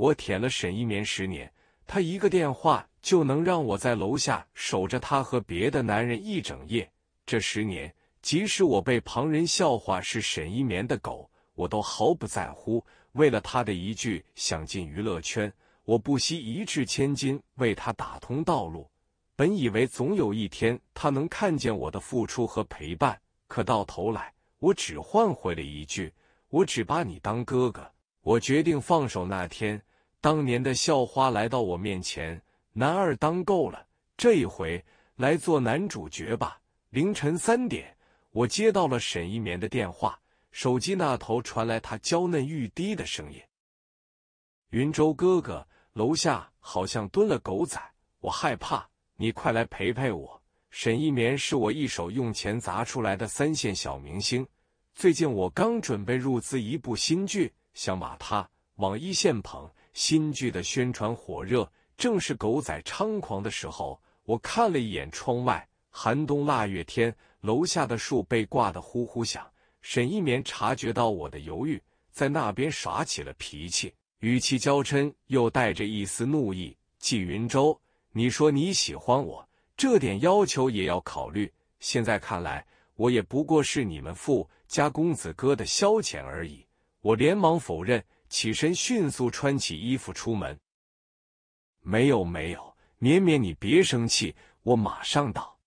我舔了沈一眠十年，他一个电话就能让我在楼下守着他和别的男人一整夜。这十年，即使我被旁人笑话是沈一眠的狗，我都毫不在乎。为了他的一句想进娱乐圈，我不惜一掷千金为他打通道路。本以为总有一天他能看见我的付出和陪伴，可到头来，我只换回了一句：“我只把你当哥哥。”我决定放手那天。当年的校花来到我面前，男二当够了，这一回来做男主角吧。凌晨三点，我接到了沈一眠的电话，手机那头传来他娇嫩欲滴的声音：“云州哥哥，楼下好像蹲了狗仔，我害怕，你快来陪陪我。”沈一眠是我一手用钱砸出来的三线小明星，最近我刚准备入资一部新剧，想把他往一线捧。新剧的宣传火热，正是狗仔猖狂的时候。我看了一眼窗外，寒冬腊月天，楼下的树被挂得呼呼响。沈一眠察觉到我的犹豫，在那边耍起了脾气，语气娇嗔，又带着一丝怒意：“季云洲，你说你喜欢我，这点要求也要考虑。现在看来，我也不过是你们富家公子哥的消遣而已。”我连忙否认。起身，迅速穿起衣服出门。没有，没有，绵绵，你别生气，我马上到。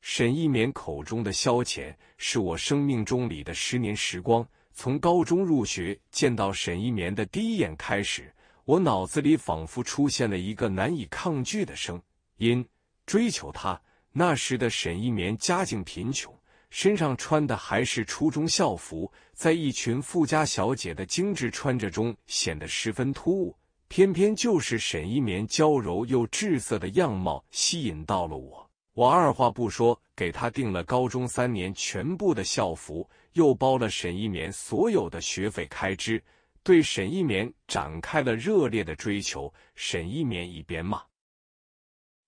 沈一绵口中的消遣，是我生命中里的十年时光。从高中入学见到沈一绵的第一眼开始，我脑子里仿佛出现了一个难以抗拒的声音，追求他。那时的沈一绵家境贫穷。身上穿的还是初中校服，在一群富家小姐的精致穿着中显得十分突兀。偏偏就是沈一棉娇柔又稚色的样貌吸引到了我，我二话不说给她订了高中三年全部的校服，又包了沈一棉所有的学费开支，对沈一棉展开了热烈的追求。沈一棉一边骂：“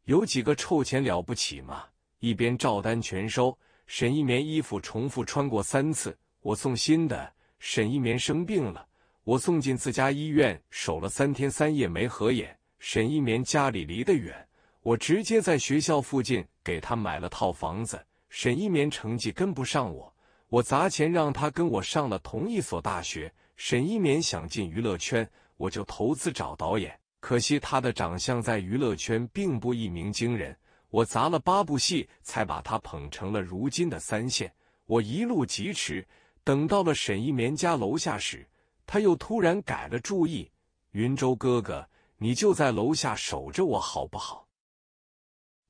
有几个臭钱了不起嘛！”一边照单全收。沈一棉衣服重复穿过三次，我送新的。沈一棉生病了，我送进自家医院，守了三天三夜没合眼。沈一棉家里离得远，我直接在学校附近给他买了套房子。沈一棉成绩跟不上我，我砸钱让他跟我上了同一所大学。沈一棉想进娱乐圈，我就投资找导演，可惜他的长相在娱乐圈并不一鸣惊人。我砸了八部戏，才把他捧成了如今的三线。我一路疾驰，等到了沈一棉家楼下时，他又突然改了主意：“云州哥哥，你就在楼下守着我好不好？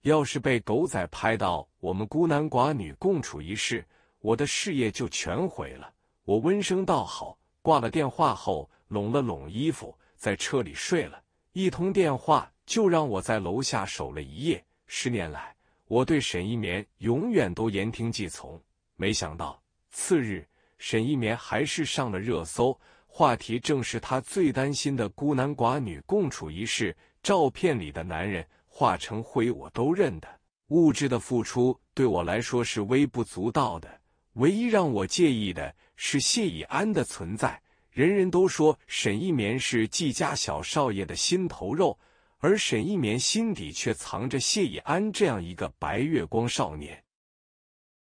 要是被狗仔拍到，我们孤男寡女共处一室，我的事业就全毁了。”我温声道：“好。”挂了电话后，拢了拢衣服，在车里睡了一通电话，就让我在楼下守了一夜。十年来，我对沈一眠永远都言听计从。没想到次日，沈一眠还是上了热搜，话题正是他最担心的孤男寡女共处一室。照片里的男人，化成灰我都认得。物质的付出对我来说是微不足道的，唯一让我介意的是谢以安的存在。人人都说沈一眠是季家小少爷的心头肉。而沈一眠心底却藏着谢以安这样一个白月光少年。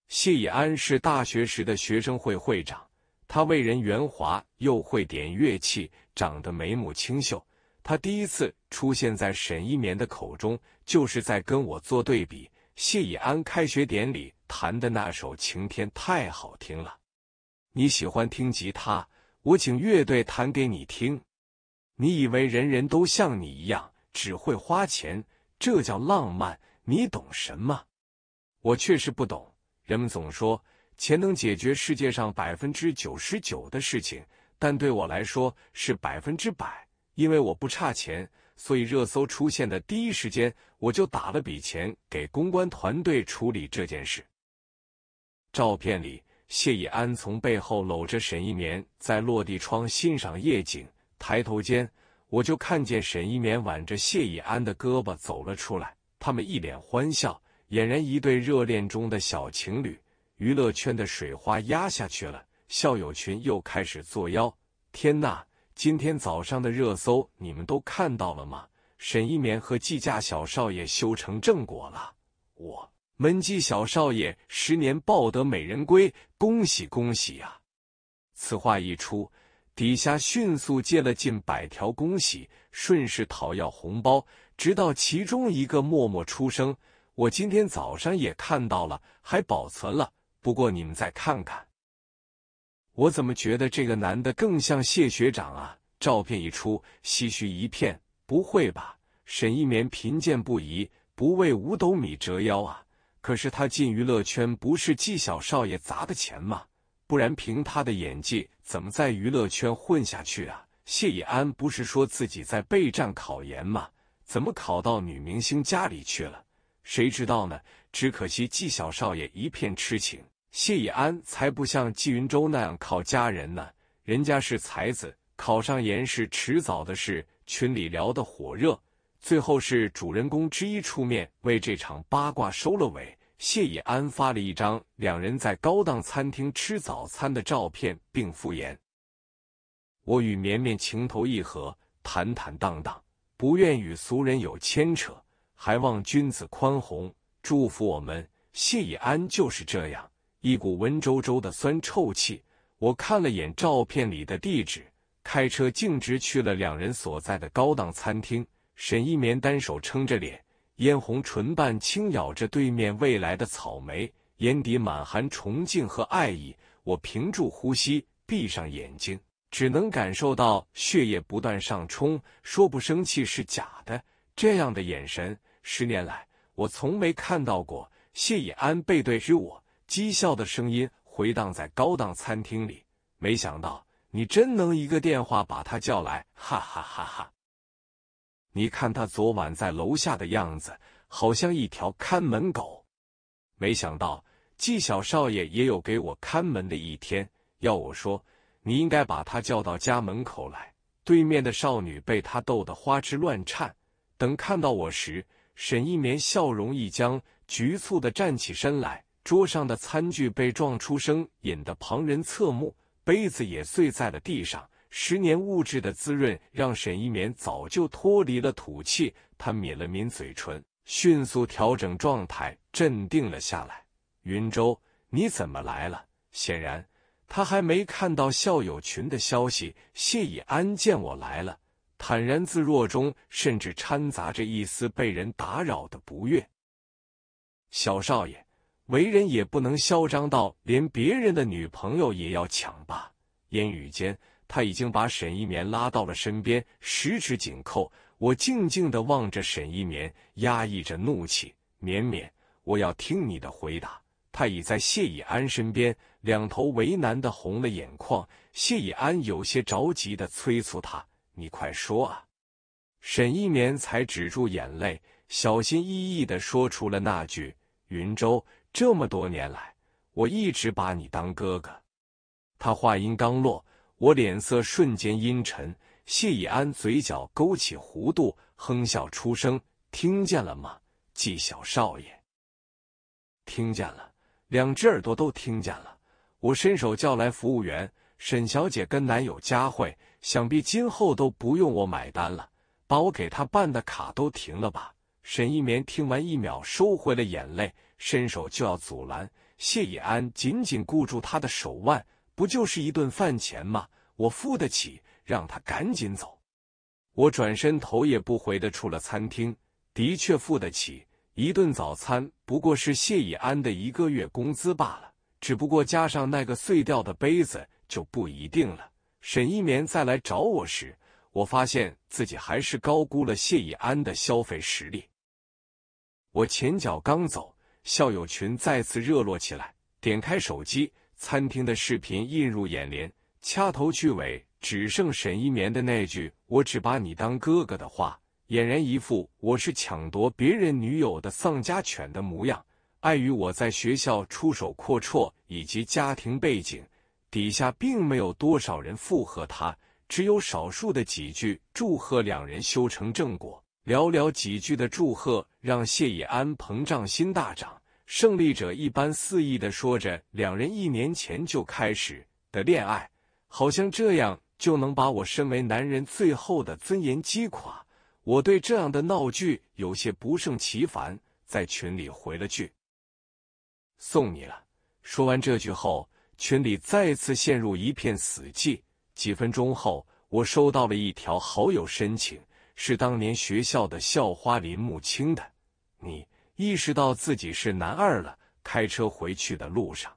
谢以安是大学时的学生会会长，他为人圆滑，又会点乐器，长得眉目清秀。他第一次出现在沈一眠的口中，就是在跟我做对比。谢以安开学典礼弹的那首《晴天》太好听了。你喜欢听吉他，我请乐队弹给你听。你以为人人都像你一样？只会花钱，这叫浪漫，你懂什么？我确实不懂。人们总说钱能解决世界上百分之九十九的事情，但对我来说是百分之百，因为我不差钱。所以热搜出现的第一时间，我就打了笔钱给公关团队处理这件事。照片里，谢以安从背后搂着沈一眠，在落地窗欣赏夜景，抬头间。我就看见沈一眠挽着谢以安的胳膊走了出来，他们一脸欢笑，俨然一对热恋中的小情侣。娱乐圈的水花压下去了，校友群又开始作妖。天呐，今天早上的热搜你们都看到了吗？沈一眠和计家小少爷修成正果了，我门季小少爷十年抱得美人归，恭喜恭喜呀！此话一出。底下迅速接了近百条恭喜，顺势讨要红包，直到其中一个默默出声：“我今天早上也看到了，还保存了。不过你们再看看，我怎么觉得这个男的更像谢学长啊？”照片一出，唏嘘一片。不会吧？沈一眠贫贱不移，不为五斗米折腰啊！可是他进娱乐圈不是纪小少爷砸的钱吗？不然凭他的演技。怎么在娱乐圈混下去啊？谢以安不是说自己在备战考研吗？怎么考到女明星家里去了？谁知道呢？只可惜纪小少爷一片痴情，谢以安才不像纪云洲那样靠家人呢。人家是才子，考上研是迟早的事。群里聊得火热，最后是主人公之一出面为这场八卦收了尾。谢以安发了一张两人在高档餐厅吃早餐的照片，并附言：“我与绵绵情投意合，坦坦荡荡，不愿与俗人有牵扯，还望君子宽宏。”祝福我们。谢以安就是这样一股温绉绉的酸臭气。我看了眼照片里的地址，开车径直去了两人所在的高档餐厅。沈一眠单手撑着脸。嫣红唇瓣轻咬着对面未来的草莓，眼底满含崇敬和爱意。我屏住呼吸，闭上眼睛，只能感受到血液不断上冲。说不生气是假的，这样的眼神，十年来我从没看到过。谢以安背对着我，讥笑的声音回荡在高档餐厅里。没想到你真能一个电话把他叫来，哈哈哈哈。你看他昨晚在楼下的样子，好像一条看门狗。没想到纪小少爷也有给我看门的一天。要我说，你应该把他叫到家门口来。对面的少女被他逗得花枝乱颤。等看到我时，沈一眠笑容一僵，局促的站起身来，桌上的餐具被撞出声，引得旁人侧目，杯子也碎在了地上。十年物质的滋润让沈一眠早就脱离了土气，他抿了抿嘴唇，迅速调整状态，镇定了下来。云州，你怎么来了？显然他还没看到校友群的消息。谢以安见我来了，坦然自若中甚至掺杂着一丝被人打扰的不悦。小少爷，为人也不能嚣张到连别人的女朋友也要抢吧？言语间。他已经把沈一眠拉到了身边，十指紧扣。我静静的望着沈一眠，压抑着怒气。绵绵，我要听你的回答。他已在谢以安身边，两头为难的红了眼眶。谢以安有些着急的催促他：“你快说啊！”沈一眠才止住眼泪，小心翼翼的说出了那句：“云州，这么多年来，我一直把你当哥哥。”他话音刚落。我脸色瞬间阴沉，谢以安嘴角勾起弧度，哼笑出声：“听见了吗，纪小少爷？”“听见了，两只耳朵都听见了。”我伸手叫来服务员：“沈小姐跟男友佳慧，想必今后都不用我买单了，把我给他办的卡都停了吧。”沈一眠听完，一秒收回了眼泪，伸手就要阻拦，谢以安紧紧固住他的手腕。不就是一顿饭钱吗？我付得起，让他赶紧走。我转身，头也不回的出了餐厅。的确付得起一顿早餐，不过是谢以安的一个月工资罢了。只不过加上那个碎掉的杯子，就不一定了。沈一眠再来找我时，我发现自己还是高估了谢以安的消费实力。我前脚刚走，校友群再次热络起来，点开手机。餐厅的视频映入眼帘，掐头去尾，只剩沈一眠的那句“我只把你当哥哥”的话，俨然一副我是抢夺别人女友的丧家犬的模样。碍于我在学校出手阔绰以及家庭背景，底下并没有多少人附和他，只有少数的几句祝贺两人修成正果。寥寥几句的祝贺，让谢以安膨胀心大涨。胜利者一般肆意的说着两人一年前就开始的恋爱，好像这样就能把我身为男人最后的尊严击垮。我对这样的闹剧有些不胜其烦，在群里回了句：“送你了。”说完这句后，群里再次陷入一片死寂。几分钟后，我收到了一条好友申请，是当年学校的校花林木青的。你。意识到自己是男二了，开车回去的路上，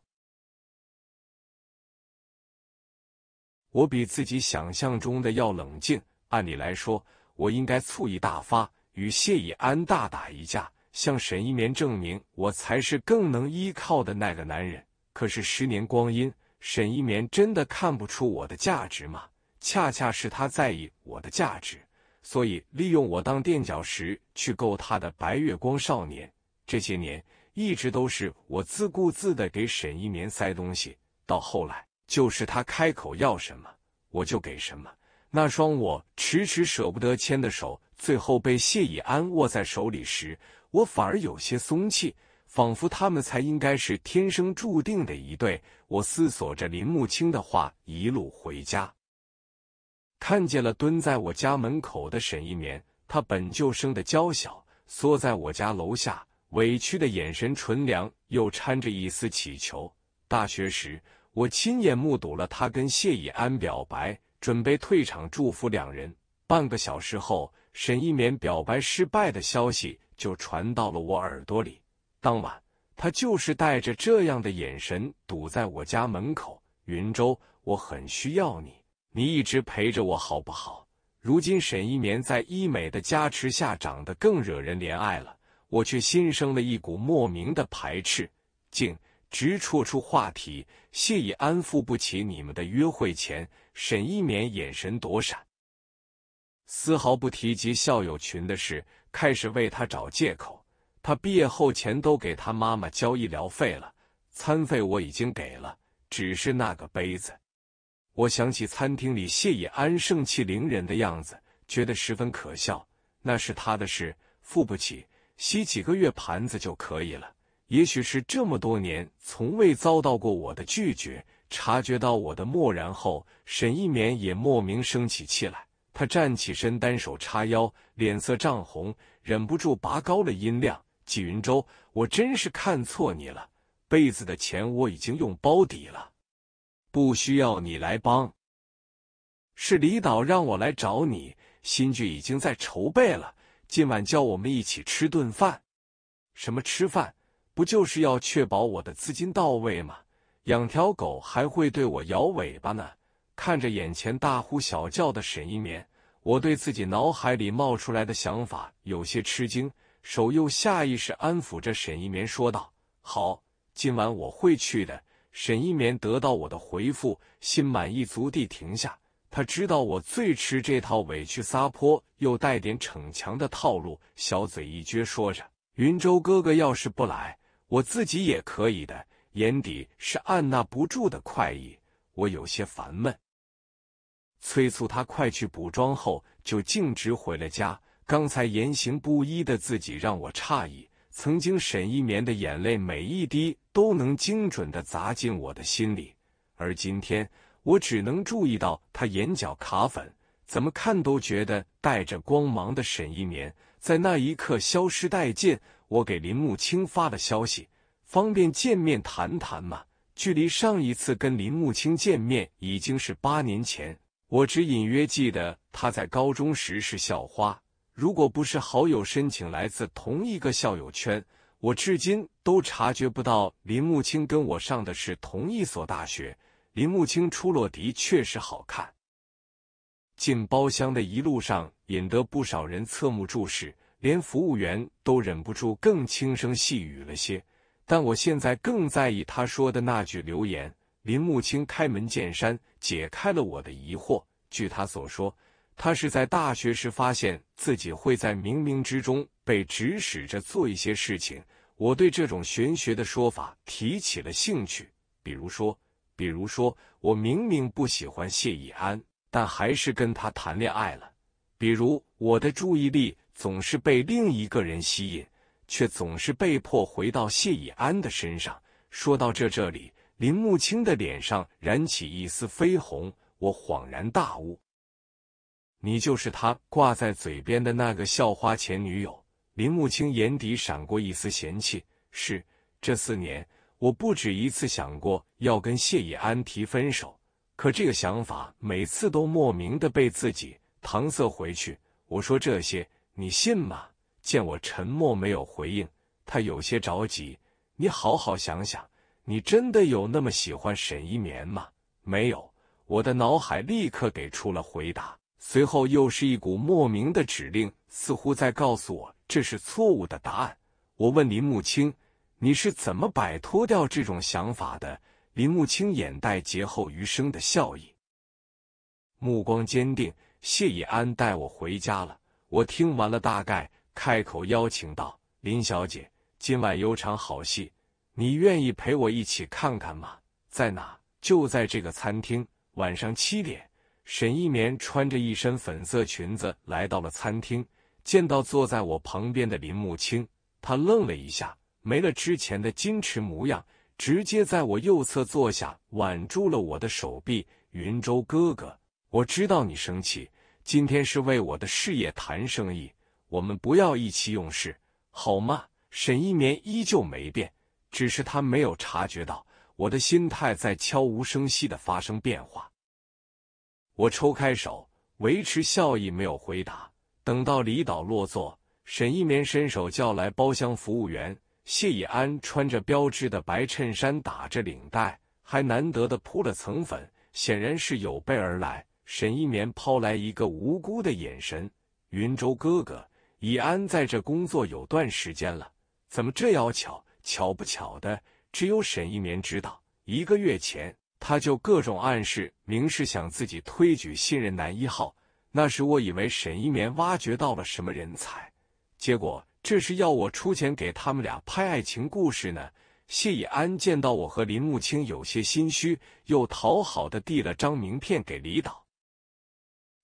我比自己想象中的要冷静。按理来说，我应该醋意大发，与谢以安大打一架，向沈一眠证明我才是更能依靠的那个男人。可是十年光阴，沈一眠真的看不出我的价值吗？恰恰是他在意我的价值。所以，利用我当垫脚石去够他的白月光少年。这些年，一直都是我自顾自的给沈一眠塞东西，到后来就是他开口要什么，我就给什么。那双我迟迟舍不得牵的手，最后被谢以安握在手里时，我反而有些松气，仿佛他们才应该是天生注定的一对。我思索着林木清的话，一路回家。看见了蹲在我家门口的沈一眠，他本就生得娇小，缩在我家楼下，委屈的眼神纯良，又掺着一丝乞求。大学时，我亲眼目睹了他跟谢以安表白，准备退场祝福两人。半个小时后，沈一眠表白失败的消息就传到了我耳朵里。当晚，他就是带着这样的眼神堵在我家门口。云州，我很需要你。你一直陪着我好不好？如今沈一眠在医美的加持下长得更惹人怜爱了，我却心生了一股莫名的排斥，竟直戳出话题。谢以安付不起你们的约会钱，沈一眠眼神躲闪，丝毫不提及校友群的事，开始为他找借口。他毕业后钱都给他妈妈交医疗费了，餐费我已经给了，只是那个杯子。我想起餐厅里谢以安盛气凌人的样子，觉得十分可笑。那是他的事，付不起，洗几个月盘子就可以了。也许是这么多年从未遭到过我的拒绝，察觉到我的漠然后，沈一眠也莫名生起气来。他站起身，单手叉腰，脸色涨红，忍不住拔高了音量：“纪云舟，我真是看错你了。被子的钱我已经用包抵了。”不需要你来帮，是李导让我来找你。新剧已经在筹备了，今晚叫我们一起吃顿饭。什么吃饭？不就是要确保我的资金到位吗？养条狗还会对我摇尾巴呢。看着眼前大呼小叫的沈一眠，我对自己脑海里冒出来的想法有些吃惊，手又下意识安抚着沈一眠说道：“好，今晚我会去的。”沈一眠得到我的回复，心满意足地停下。他知道我最吃这套委屈撒泼又带点逞强的套路，小嘴一撅，说着：“云州哥哥要是不来，我自己也可以的。”眼底是按捺不住的快意。我有些烦闷，催促他快去补妆后，就径直回了家。刚才言行不一的自己让我诧异。曾经，沈一眠的眼泪每一滴都能精准的砸进我的心里，而今天我只能注意到他眼角卡粉，怎么看都觉得带着光芒的沈一眠在那一刻消失殆尽。我给林木清发了消息，方便见面谈谈吗？距离上一次跟林木清见面已经是八年前，我只隐约记得他在高中时是校花。如果不是好友申请来自同一个校友圈，我至今都察觉不到林木清跟我上的是同一所大学。林木清出落的确实好看，进包厢的一路上引得不少人侧目注视，连服务员都忍不住更轻声细语了些。但我现在更在意他说的那句留言。林木清开门见山，解开了我的疑惑。据他所说。他是在大学时发现自己会在冥冥之中被指使着做一些事情。我对这种玄学的说法提起了兴趣，比如说，比如说，我明明不喜欢谢易安，但还是跟他谈恋爱了。比如，我的注意力总是被另一个人吸引，却总是被迫回到谢易安的身上。说到这这里，林木清的脸上燃起一丝绯红，我恍然大悟。你就是他挂在嘴边的那个校花前女友林木清眼底闪过一丝嫌弃。是，这四年我不止一次想过要跟谢以安提分手，可这个想法每次都莫名的被自己搪塞回去。我说这些，你信吗？见我沉默没有回应，他有些着急。你好好想想，你真的有那么喜欢沈一眠吗？没有，我的脑海立刻给出了回答。随后又是一股莫名的指令，似乎在告诉我这是错误的答案。我问林木清：“你是怎么摆脱掉这种想法的？”林木清眼带劫后余生的笑意，目光坚定。谢以安带我回家了。我听完了，大概开口邀请道：“林小姐，今晚有场好戏，你愿意陪我一起看看吗？在哪？就在这个餐厅，晚上七点。”沈一眠穿着一身粉色裙子来到了餐厅，见到坐在我旁边的林木青，他愣了一下，没了之前的矜持模样，直接在我右侧坐下，挽住了我的手臂。“云州哥哥，我知道你生气，今天是为我的事业谈生意，我们不要意气用事，好吗？”沈一眠依旧没变，只是他没有察觉到我的心态在悄无声息的发生变化。我抽开手，维持笑意，没有回答。等到李导落座，沈一棉伸手叫来包厢服务员谢以安，穿着标志的白衬衫，打着领带，还难得的铺了层粉，显然是有备而来。沈一棉抛来一个无辜的眼神：“云州哥哥，以安在这工作有段时间了，怎么这要巧巧不巧的，只有沈一棉知道，一个月前。”他就各种暗示，明是想自己推举新人男一号。那时我以为沈一眠挖掘到了什么人才，结果这是要我出钱给他们俩拍爱情故事呢。谢以安见到我和林木清，有些心虚，又讨好的递了张名片给李导。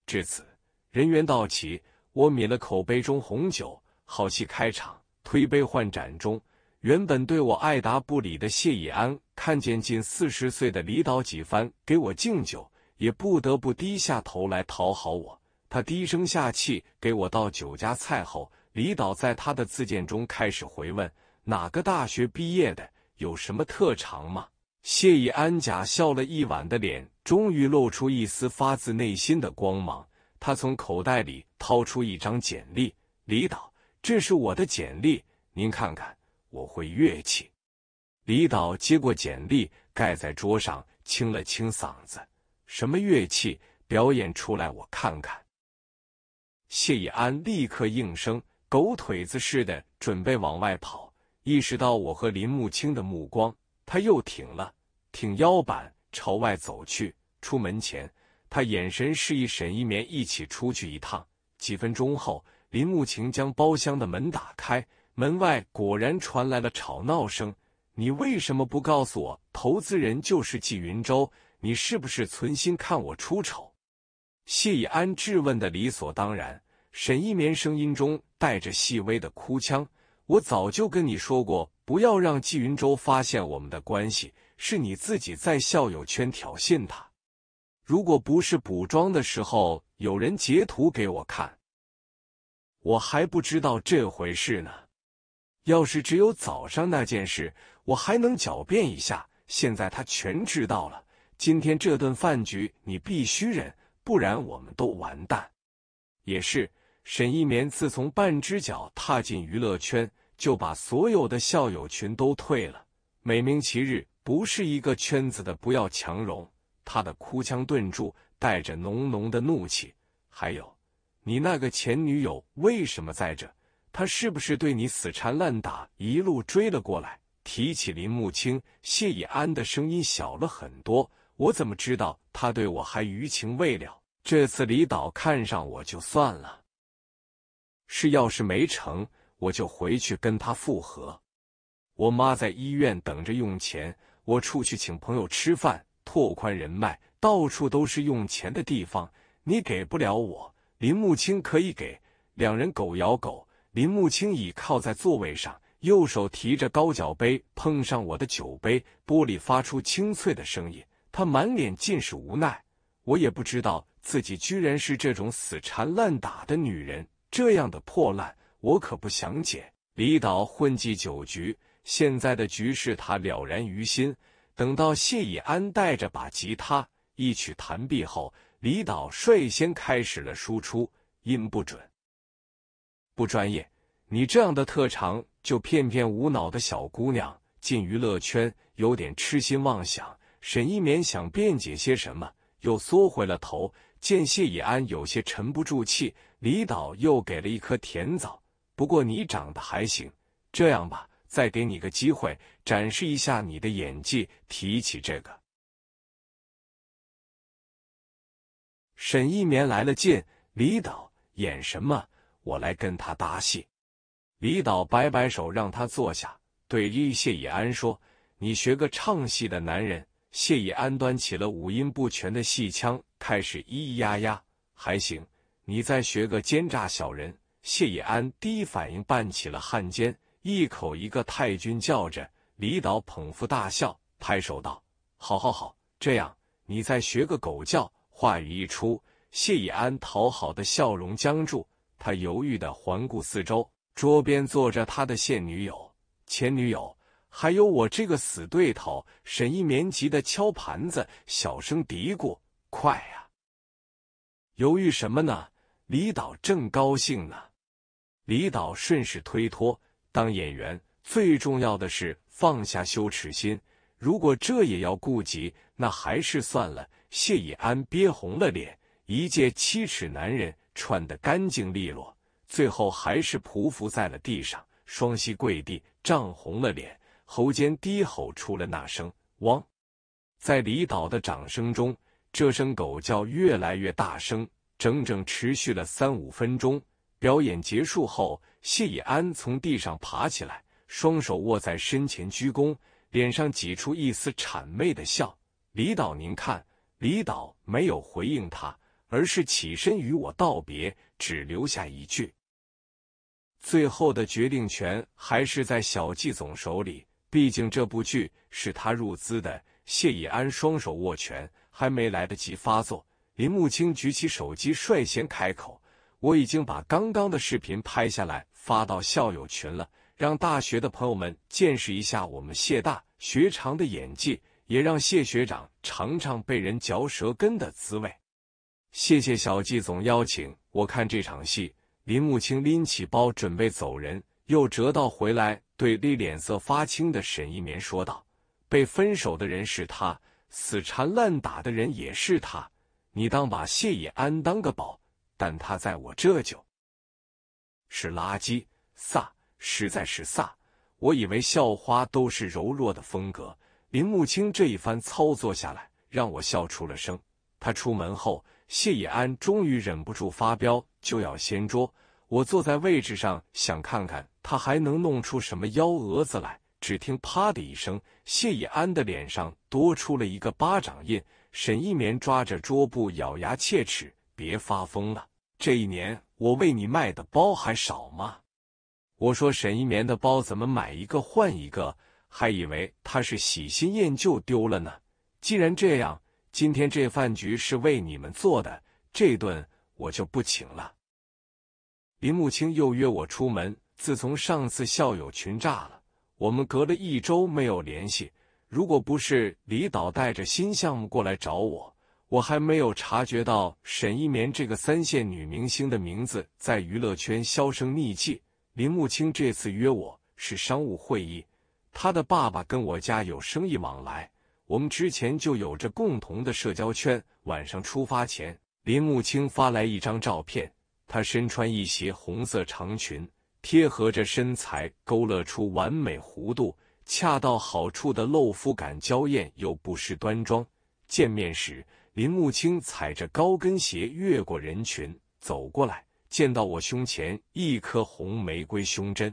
至此，人员到齐，我抿了口杯中红酒，好戏开场，推杯换盏中。原本对我爱答不理的谢以安，看见近四十岁的李导几番给我敬酒，也不得不低下头来讨好我。他低声下气给我倒酒加菜后，李导在他的自荐中开始回问：“哪个大学毕业的？有什么特长吗？”谢以安假笑了一晚的脸，终于露出一丝发自内心的光芒。他从口袋里掏出一张简历：“李导，这是我的简历，您看看。”我会乐器。李导接过简历，盖在桌上，清了清嗓子：“什么乐器？表演出来我看看。”谢以安立刻应声，狗腿子似的准备往外跑，意识到我和林木清的目光，他又挺了挺腰板，朝外走去。出门前，他眼神示意沈一眠一起出去一趟。几分钟后，林木晴将包厢的门打开。门外果然传来了吵闹声。你为什么不告诉我，投资人就是季云洲？你是不是存心看我出丑？谢以安质问的理所当然。沈一眠声音中带着细微的哭腔：“我早就跟你说过，不要让季云洲发现我们的关系。是你自己在校友圈挑衅他。如果不是补妆的时候有人截图给我看，我还不知道这回事呢。”要是只有早上那件事，我还能狡辩一下。现在他全知道了。今天这顿饭局你必须忍，不然我们都完蛋。也是，沈一眠自从半只脚踏进娱乐圈，就把所有的校友群都退了。美名其日，不是一个圈子的，不要强融。他的哭腔顿住，带着浓浓的怒气。还有，你那个前女友为什么在这？他是不是对你死缠烂打，一路追了过来？提起林木清，谢以安的声音小了很多。我怎么知道他对我还余情未了？这次李导看上我就算了，是要是没成，我就回去跟他复合。我妈在医院等着用钱，我出去请朋友吃饭，拓宽人脉，到处都是用钱的地方。你给不了我，林木清可以给。两人狗咬狗。林木青倚靠在座位上，右手提着高脚杯碰上我的酒杯，玻璃发出清脆的声音。他满脸尽是无奈，我也不知道自己居然是这种死缠烂打的女人。这样的破烂，我可不想捡。李导混迹酒局，现在的局势他了然于心。等到谢以安带着把吉他一曲弹毕后，李导率先开始了输出，音不准。不专业，你这样的特长就骗骗无脑的小姑娘进娱乐圈，有点痴心妄想。沈一眠想辩解些什么，又缩回了头。见谢以安有些沉不住气，李导又给了一颗甜枣。不过你长得还行，这样吧，再给你个机会，展示一下你的演技。提起这个，沈一眠来了劲。李导，演什么？我来跟他搭戏，李导摆摆手让他坐下，对谢以安说：“你学个唱戏的男人。”谢以安端起了五音不全的戏腔，开始咿咿呀呀，还行。你再学个奸诈小人。谢以安第一反应扮起了汉奸，一口一个太君叫着。李导捧腹大笑，拍手道：“好，好，好！这样，你再学个狗叫。”话语一出，谢以安讨好的笑容僵住。他犹豫的环顾四周，桌边坐着他的现女友、前女友，还有我这个死对头。沈一棉急的敲盘子，小声嘀咕：“快呀，犹豫什么呢？”李导正高兴呢。李导顺势推脱：“当演员最重要的是放下羞耻心，如果这也要顾及，那还是算了。”谢以安憋红了脸，一介七尺男人。串的干净利落，最后还是匍匐在了地上，双膝跪地，涨红了脸，喉间低吼出了那声“汪”。在李导的掌声中，这声狗叫越来越大声，整整持续了三五分钟。表演结束后，谢以安从地上爬起来，双手握在身前鞠躬，脸上挤出一丝谄媚的笑：“李导，您看。”李导没有回应他。而是起身与我道别，只留下一句：“最后的决定权还是在小季总手里，毕竟这部剧是他入资的。”谢以安双手握拳，还没来得及发作，林木青举起手机，率先开口：“我已经把刚刚的视频拍下来，发到校友群了，让大学的朋友们见识一下我们谢大学长的演技，也让谢学长尝尝被人嚼舌根的滋味。”谢谢小季总邀请我看这场戏。林木清拎起包准备走人，又折道回来，对立脸色发青的沈一眠说道：“被分手的人是他，死缠烂打的人也是他。你当把谢野安当个宝，但他在我这就，是垃圾，撒，实在是撒。我以为校花都是柔弱的风格，林木清这一番操作下来，让我笑出了声。他出门后。”谢以安终于忍不住发飙，就要掀桌。我坐在位置上，想看看他还能弄出什么幺蛾子来。只听啪的一声，谢以安的脸上多出了一个巴掌印。沈一棉抓着桌布，咬牙切齿：“别发疯了，这一年我为你卖的包还少吗？”我说：“沈一棉的包怎么买一个换一个？还以为他是喜新厌旧，丢了呢。既然这样。”今天这饭局是为你们做的，这顿我就不请了。林木清又约我出门。自从上次校友群炸了，我们隔了一周没有联系。如果不是李导带着新项目过来找我，我还没有察觉到沈一眠这个三线女明星的名字在娱乐圈销声匿迹。林木清这次约我是商务会议，他的爸爸跟我家有生意往来。我们之前就有着共同的社交圈。晚上出发前，林木清发来一张照片，她身穿一袭红色长裙，贴合着身材，勾勒出完美弧度，恰到好处的露肤感，娇艳又不失端庄。见面时，林木清踩着高跟鞋越过人群走过来，见到我胸前一颗红玫瑰胸针，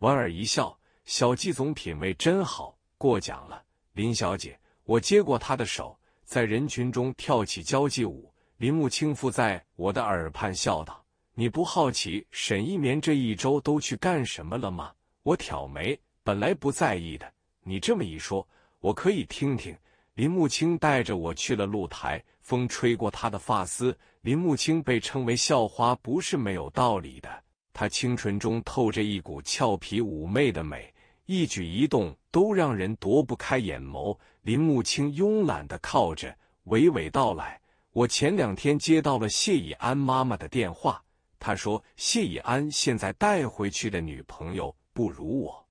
莞尔一笑：“小季总品味真好，过奖了。”林小姐，我接过她的手，在人群中跳起交际舞。林木卿附在我的耳畔笑道：“你不好奇沈一眠这一周都去干什么了吗？”我挑眉，本来不在意的，你这么一说，我可以听听。林木卿带着我去了露台，风吹过她的发丝。林木卿被称为校花不是没有道理的，她清纯中透着一股俏皮妩媚的美。一举一动都让人躲不开眼眸。林木清慵懒的靠着，娓娓道来：“我前两天接到了谢以安妈妈的电话，她说谢以安现在带回去的女朋友不如我，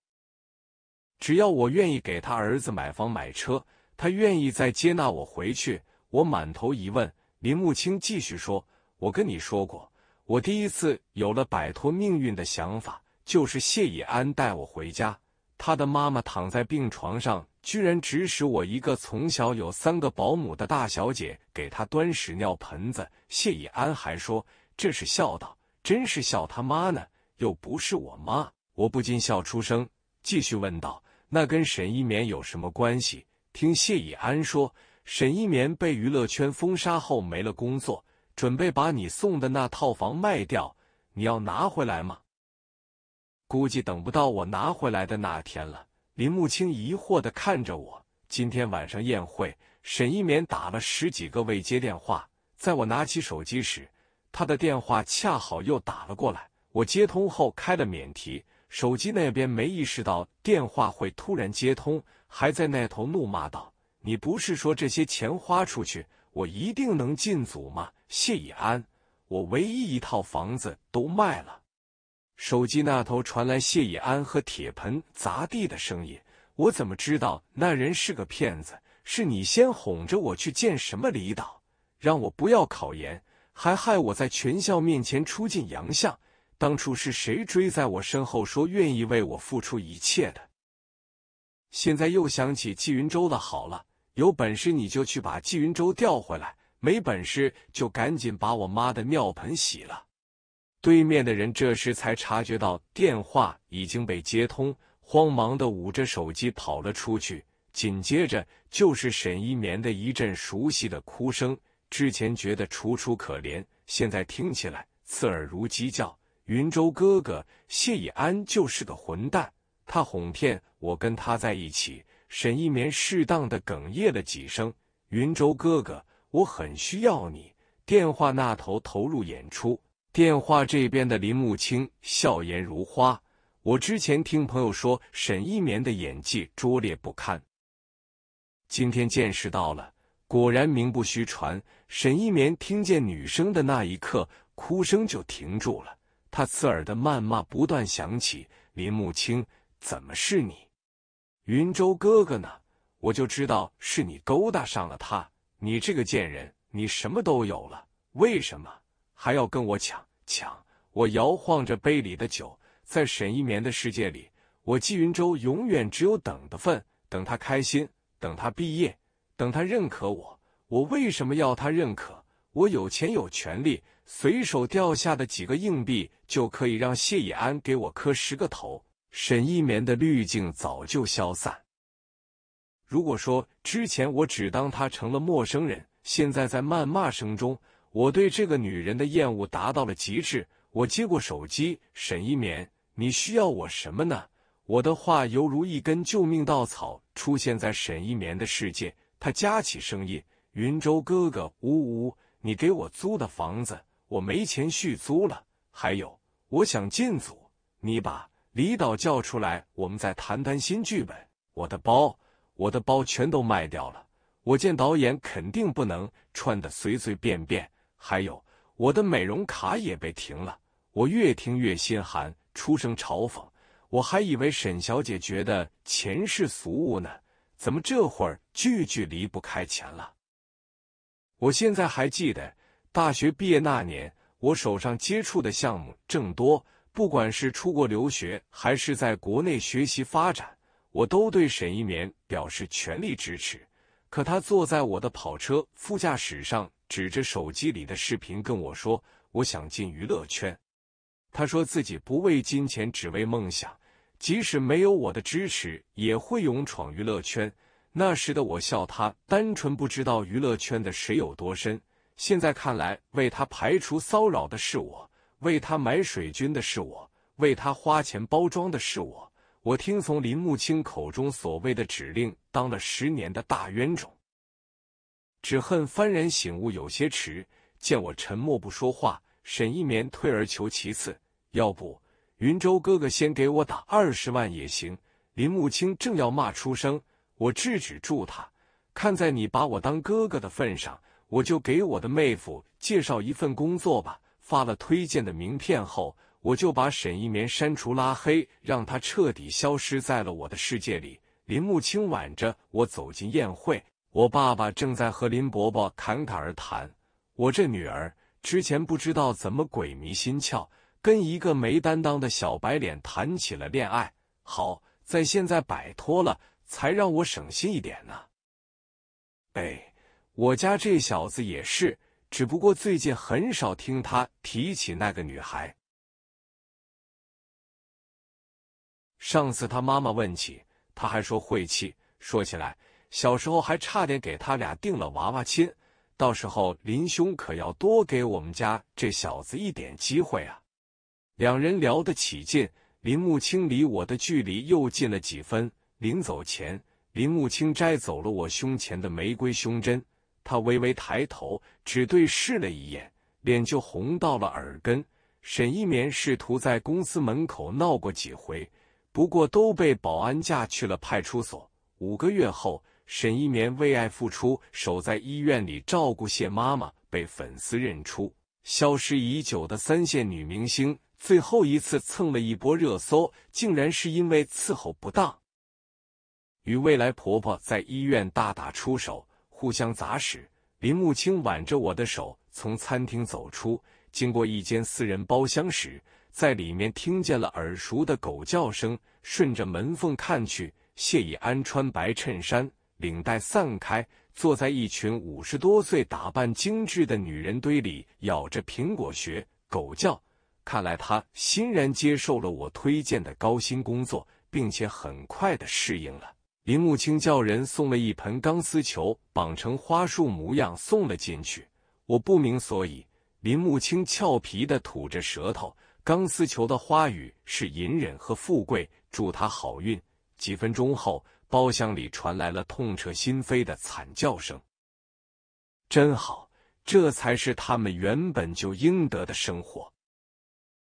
只要我愿意给他儿子买房买车，他愿意再接纳我回去。”我满头疑问。林木清继续说：“我跟你说过，我第一次有了摆脱命运的想法，就是谢以安带我回家。”他的妈妈躺在病床上，居然指使我一个从小有三个保姆的大小姐给她端屎尿盆子。谢以安还说这是孝道，真是笑他妈呢，又不是我妈。我不禁笑出声，继续问道：“那跟沈一眠有什么关系？”听谢以安说，沈一眠被娱乐圈封杀后没了工作，准备把你送的那套房卖掉，你要拿回来吗？估计等不到我拿回来的那天了。林木清疑惑的看着我。今天晚上宴会，沈一绵打了十几个未接电话。在我拿起手机时，他的电话恰好又打了过来。我接通后开了免提。手机那边没意识到电话会突然接通，还在那头怒骂道：“你不是说这些钱花出去，我一定能进组吗？谢以安，我唯一一套房子都卖了。”手机那头传来谢以安和铁盆砸地的声音。我怎么知道那人是个骗子？是你先哄着我去见什么李导，让我不要考研，还害我在全校面前出尽洋相。当初是谁追在我身后说愿意为我付出一切的？现在又想起季云洲的好了，有本事你就去把季云洲调回来，没本事就赶紧把我妈的尿盆洗了。对面的人这时才察觉到电话已经被接通，慌忙的捂着手机跑了出去。紧接着就是沈一眠的一阵熟悉的哭声，之前觉得楚楚可怜，现在听起来刺耳如鸡叫。云州哥哥，谢以安就是个混蛋，他哄骗我跟他在一起。沈一眠适当的哽咽了几声。云州哥哥，我很需要你。电话那头投入演出。电话这边的林木清笑颜如花。我之前听朋友说沈一眠的演技拙劣不堪，今天见识到了，果然名不虚传。沈一眠听见女声的那一刻，哭声就停住了，他刺耳的谩骂不断响起。林木清，怎么是你？云州哥哥呢？我就知道是你勾搭上了他。你这个贱人，你什么都有了，为什么？还要跟我抢抢！我摇晃着杯里的酒，在沈一眠的世界里，我季云洲永远只有等的份：等他开心，等他毕业，等他认可我。我为什么要他认可？我有钱有权利，随手掉下的几个硬币就可以让谢以安给我磕十个头。沈一眠的滤镜早就消散。如果说之前我只当他成了陌生人，现在在谩骂声中。我对这个女人的厌恶达到了极致。我接过手机，沈一眠，你需要我什么呢？我的话犹如一根救命稻草出现在沈一眠的世界。他加起声音：“云州哥哥，呜呜，你给我租的房子，我没钱续租了。还有，我想进组，你把李导叫出来，我们再谈谈新剧本。我的包，我的包全都卖掉了。我见导演肯定不能穿得随随便便。”还有我的美容卡也被停了，我越听越心寒，出声嘲讽。我还以为沈小姐觉得钱是俗物呢，怎么这会儿句句离不开钱了？我现在还记得大学毕业那年，我手上接触的项目正多，不管是出国留学还是在国内学习发展，我都对沈一眠表示全力支持。可他坐在我的跑车副驾驶上。指着手机里的视频跟我说：“我想进娱乐圈。”他说自己不为金钱，只为梦想，即使没有我的支持，也会勇闯娱乐圈。那时的我笑他单纯，不知道娱乐圈的水有多深。现在看来，为他排除骚扰的是我，为他买水军的是我，为他花钱包装的是我。我听从林木清口中所谓的指令，当了十年的大冤种。只恨幡然醒悟有些迟。见我沉默不说话，沈一眠退而求其次，要不云州哥哥先给我打二十万也行。林木清正要骂出声，我制止住他。看在你把我当哥哥的份上，我就给我的妹夫介绍一份工作吧。发了推荐的名片后，我就把沈一眠删除拉黑，让他彻底消失在了我的世界里。林木清挽着我走进宴会。我爸爸正在和林伯伯侃侃而谈。我这女儿之前不知道怎么鬼迷心窍，跟一个没担当的小白脸谈起了恋爱。好在现在摆脱了，才让我省心一点呢。哎，我家这小子也是，只不过最近很少听他提起那个女孩。上次他妈妈问起，他还说晦气。说起来。小时候还差点给他俩定了娃娃亲，到时候林兄可要多给我们家这小子一点机会啊！两人聊得起劲，林木青离我的距离又近了几分。临走前，林木青摘走了我胸前的玫瑰胸针，他微微抬头，只对视了一眼，脸就红到了耳根。沈一眠试图在公司门口闹过几回，不过都被保安架去了派出所。五个月后。沈一棉为爱付出，守在医院里照顾谢妈妈，被粉丝认出。消失已久的三线女明星，最后一次蹭了一波热搜，竟然是因为伺候不当，与未来婆婆在医院大打出手，互相砸屎。林木清挽着我的手从餐厅走出，经过一间私人包厢时，在里面听见了耳熟的狗叫声，顺着门缝看去，谢以安穿白衬衫。领带散开，坐在一群五十多岁、打扮精致的女人堆里，咬着苹果学狗叫。看来他欣然接受了我推荐的高薪工作，并且很快的适应了。林木清叫人送了一盆钢丝球，绑成花束模样送了进去。我不明所以。林木清俏皮的吐着舌头，钢丝球的花语是隐忍和富贵，祝他好运。几分钟后。包厢里传来了痛彻心扉的惨叫声。真好，这才是他们原本就应得的生活。